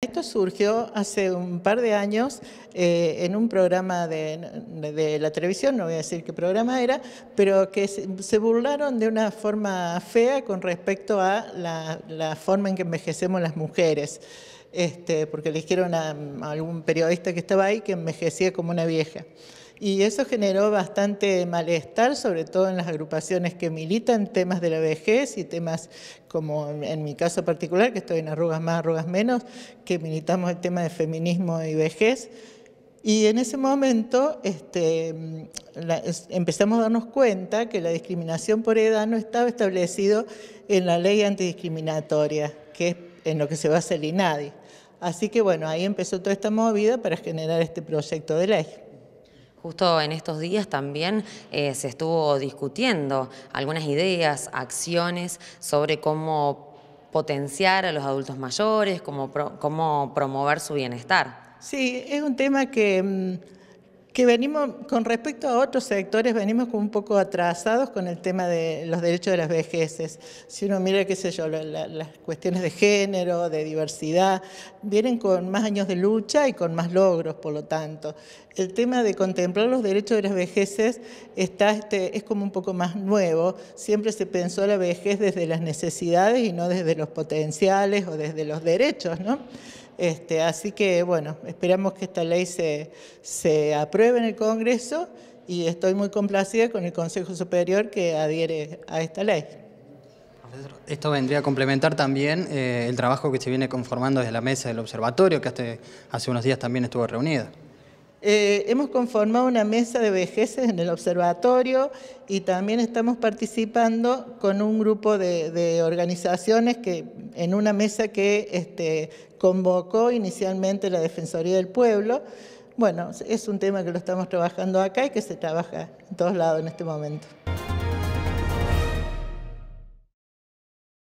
Esto surgió hace un par de años eh, en un programa de, la televisión, no voy a decir qué programa era, pero que se, burlaron de una forma fea con respecto a la, forma en que envejecemos las mujeres, este, porque le dijeron a algún periodista que estaba ahí que envejecía como una vieja y eso generó bastante malestar, sobre todo en las agrupaciones que militan temas de la vejez y temas como en mi caso particular, que estoy en arrugas más, arrugas menos, que militamos el tema de feminismo y vejez. Y en ese momento este, empezamos a darnos cuenta que la discriminación por edad no estaba establecido en la ley antidiscriminatoria, que es en lo que se basa el INADI. Así que bueno, ahí empezó toda esta movida para generar este proyecto de ley. Justo en estos días también eh, se estuvo discutiendo algunas ideas, acciones sobre cómo potenciar a los adultos mayores, cómo, cómo promover su bienestar. Sí, es un tema que mm, que venimos, con respecto a otros sectores, venimos como un poco atrasados con el tema de los derechos de las vejeces. Si uno mira, qué sé yo, las cuestiones de género, de diversidad, vienen con más años de lucha y con más logros, por lo tanto. El tema de contemplar los derechos de las vejeces está, este, es como un poco más nuevo. Siempre se pensó la vejez desde las necesidades y no desde los potenciales o desde los derechos, ¿no? Este, así que, bueno, esperamos que esta ley se, se apruebe en el Congreso y estoy muy complacida con el Consejo Superior que adhiere a esta ley. Esto vendría a complementar también eh, el trabajo que se viene conformando desde la mesa del observatorio, que hace unos días también estuvo reunida. Eh, hemos conformado una mesa de vejeces en el observatorio y también estamos participando con un grupo de, organizaciones que en una mesa que este, convocó inicialmente la Defensoría del Pueblo. Bueno, es un tema que lo estamos trabajando acá y que se trabaja en todos lados en este momento.